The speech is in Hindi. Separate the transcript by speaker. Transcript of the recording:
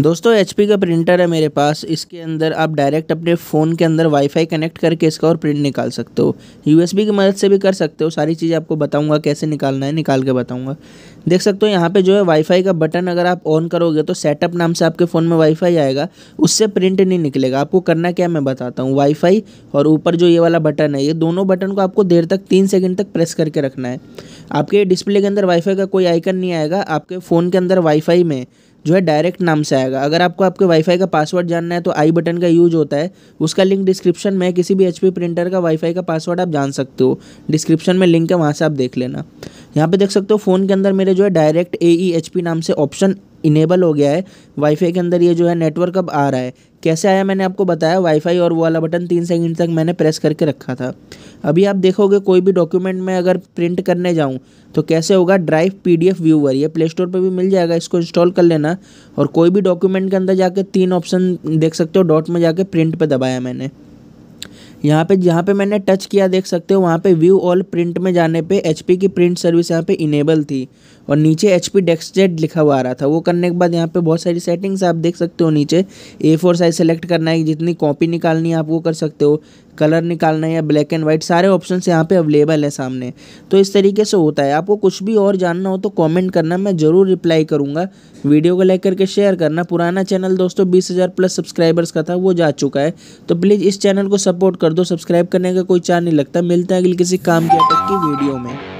Speaker 1: दोस्तों एच का प्रिंटर है मेरे पास इसके अंदर आप डायरेक्ट अपने फ़ोन के अंदर वाईफाई कनेक्ट करके इसका और प्रिंट निकाल सकते हो यूएसबी की मदद से भी कर सकते हो सारी चीज़ें आपको बताऊंगा कैसे निकालना है निकाल के बताऊंगा देख सकते हो यहाँ पे जो है वाईफाई का बटन अगर आप ऑन करोगे तो सेटअप नाम से आपके फ़ोन में वाईफाई आएगा उससे प्रिंट नहीं निकलेगा आपको करना क्या मैं बताता हूँ वाईफाई और ऊपर जो ये वाला बटन है ये दोनों बटन को आपको देर तक तीन सेकेंड तक प्रेस करके रखना है आपके डिस्प्ले के अंदर वाईफाई का कोई आइकन नहीं आएगा आपके फ़ोन के अंदर वाईफाई में जो है डायरेक्ट नाम से आएगा अगर आपको आपके वाईफाई का पासवर्ड जानना है तो आई बटन का यूज होता है उसका लिंक डिस्क्रिप्शन में किसी भी एच प्रिंटर का वाईफाई का पासवर्ड आप जान सकते हो डिस्क्रिप्शन में लिंक है वहाँ से आप देख लेना यहाँ पे देख सकते हो फ़ोन के अंदर मेरे जो है direct A E H P नाम से ऑप्शन इनेबल हो गया है वाईफाई के अंदर ये जो है नेटवर्क अब आ रहा है कैसे आया मैंने आपको बताया वाईफाई और वो वाला बटन तीन सेकंड तक मैंने प्रेस करके रखा था अभी आप देखोगे कोई भी डॉक्यूमेंट में अगर प्रिंट करने जाऊँ तो कैसे होगा ड्राइव पीडीएफ व्यूवर ये प्ले स्टोर पर भी मिल जाएगा इसको इंस्टॉल कर लेना और कोई भी डॉक्यूमेंट के अंदर जाके तीन ऑप्शन देख सकते हो डॉट में जाके प्रिंट पर दबाया मैंने यहाँ पे जहाँ पे मैंने टच किया देख सकते हो वहाँ पे व्यू ऑल प्रिंट में जाने पे एचपी की प्रिंट सर्विस यहाँ पे इनेबल थी और नीचे एच पी लिखा हुआ आ रहा था वो करने के बाद यहाँ पे बहुत सारी सेटिंग्स आप देख सकते हो नीचे ए फोर साइज सेलेक्ट करना है जितनी कॉपी निकालनी है आप वो कर सकते हो कलर निकालना है या ब्लैक एंड वाइट सारे ऑप्शन यहाँ पे अवेलेबल है सामने तो इस तरीके से होता है आपको कुछ भी और जानना हो तो कॉमेंट करना मैं ज़रूर रिप्लाई करूँगा वीडियो को लाइक करके शेयर करना पुराना चैनल दोस्तों बीस हज़ार प्लस सब्सक्राइबर्स का था वो जा चुका है तो प्लीज़ इस चैनल को सपोर्ट कर दो सब्सक्राइब करने का कोई चार नहीं लगता मिलता है अगले किसी काम के
Speaker 2: अटक की वीडियो में